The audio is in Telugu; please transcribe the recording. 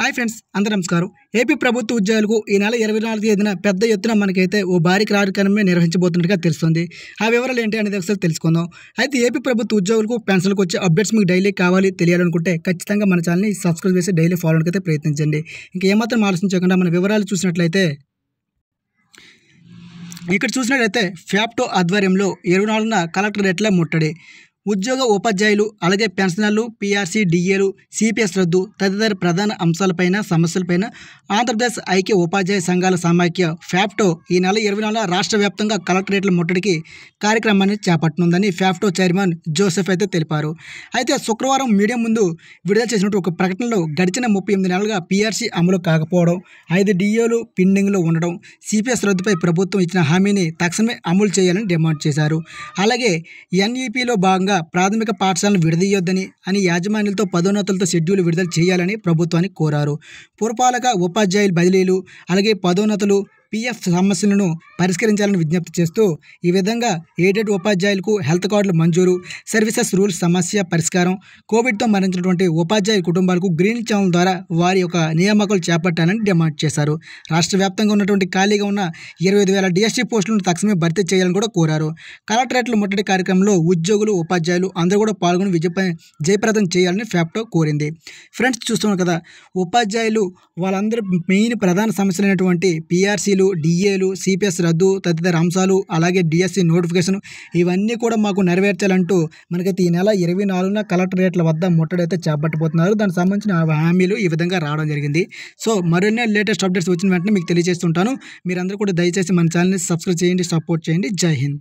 హాయ్ ఫ్రెండ్స్ అందరూ నమస్కారం ఏపీ ప్రభుత్వ ఉద్యోగులకు ఈ నెల ఇరవై నాలుగు తేదీన పెద్ద ఎత్తున మనకైతే ఓ భారీ కార్యక్రమమే నిర్వహించబోతున్నట్టుగా తెలుస్తుంది ఆ వివరాలు ఏంటి అనేది ఒకసారి తెలుసుకుందాం అయితే ఏపీ ప్రభుత్వ ఉద్యోగులకు పెన్షన్లకు వచ్చే అప్డేట్స్ మీకు డైలీ కావాలి తెలియాలనుకుంటే ఖచ్చితంగా మన ఛానల్ని సబ్స్క్రైబ్ చేసి డైలీ ఫాలో అయితే ప్రయత్నించండి ఇంకా ఏమాత్రం ఆలోచించకుండా మన వివరాలు చూసినట్లయితే ఇక్కడ చూసినట్లయితే ఫ్యాప్టో ఆధ్వర్యంలో ఇరవై నాలుగున కలెక్టరేట్లో ముట్టడి ఉద్యోగ ఉపాధ్యాయులు అలాగే పెన్షనర్లు పీఆర్సీ డిఏలు సిపిఎస్ రద్దు తదితర ప్రధాన అంశాలపైన సమస్యలపైన ఆంధ్రప్రదేశ్ ఐక్య ఉపాధ్యాయ సంఘాల సమాఖ్య ఫ్యాప్టో ఈ నెల ఇరవై నాలుగు రాష్ట్ర వ్యాప్తంగా కలెక్టరేట్ల ముట్టడికి కార్యక్రమాన్ని చేపట్టనుందని ఫ్యాప్టో చైర్మన్ జోసెఫ్ అయితే తెలిపారు అయితే శుక్రవారం మీడియా ముందు విడుదల చేసినట్టు ఒక ప్రకటనలో గడిచిన ముప్పై ఎనిమిది నెలలుగా పీఆర్సీ అమలు కాకపోవడం ఐదు డిఏలు పెండింగ్లో ఉండడం సిపిఎస్ రద్దుపై ప్రభుత్వం ఇచ్చిన హామీని తక్షణమే అమలు చేయాలని డిమాండ్ చేశారు అలాగే ఎన్ఈపిలో భాగంగా అదేవిధంగా ప్రాథమిక పాఠశాలను విడదీయొద్దని అని యాజమాన్యులతో పదోన్నతులతో షెడ్యూల్ విడుదల చేయాలని ప్రభుత్వాన్ని కోరారు పురపాలక ఉపాధ్యాయుల బదిలీలు అలాగే పదోన్నతులు పీఎఫ్ సమస్యలను పరిష్కరించాలని విజ్ఞప్తి చేస్తూ ఈ విధంగా ఎయిడెడ్ ఉపాధ్యాయులకు హెల్త్ కార్డులు మంజూరు సర్వీసెస్ రూల్స్ సమస్య పరిష్కారం కోవిడ్తో మరణించినటువంటి ఉపాధ్యాయుల కుటుంబాలకు గ్రీన్ ఛానల్ ద్వారా వారి యొక్క నియామకాలు చేపట్టాలని డిమాండ్ చేశారు రాష్ట్ర వ్యాప్తంగా ఉన్నటువంటి ఖాళీగా ఉన్న ఇరవై ఐదు వేల డిఎస్టీ పోస్టులను తక్షణమే భర్తీ చేయాలని కూడా కోరారు కలెక్టరేట్లు ముట్టడి కార్యక్రమంలో ఉద్యోగులు ఉపాధ్యాయులు అందరూ కూడా పాల్గొని విజయ జయప్రదం చేయాలని ఫ్యాప్టో కోరింది ఫ్రెండ్స్ చూస్తున్నాం కదా ఉపాధ్యాయులు వాళ్ళందరూ మెయిన్ ప్రధాన సమస్యలైనటువంటి పీఆర్సీలు డిఎస్సీలు డిఏలు సిపిఎస్ రద్దు తదితర అంశాలు అలాగే డిఎస్సి నోటిఫికేషన్ ఇవన్నీ కూడా మాకు నెరవేర్చాలంటూ మనకైతే ఈ నెల ఇరవై నాలుగున కలెక్టరేట్ల వద్ద ముట్టడైతే చేపట్టబోతున్నారు దానికి సంబంధించిన హామీలు ఈ విధంగా రావడం జరిగింది సో మరిన్ని లేటెస్ట్ అప్డేట్స్ వచ్చిన వెంటనే మీకు తెలియజేస్తుంటాను మీరందరూ కూడా దయచేసి మన ఛానల్ని సబ్స్క్రైబ్ చేయండి సపోర్ట్ చేయండి జై హింద్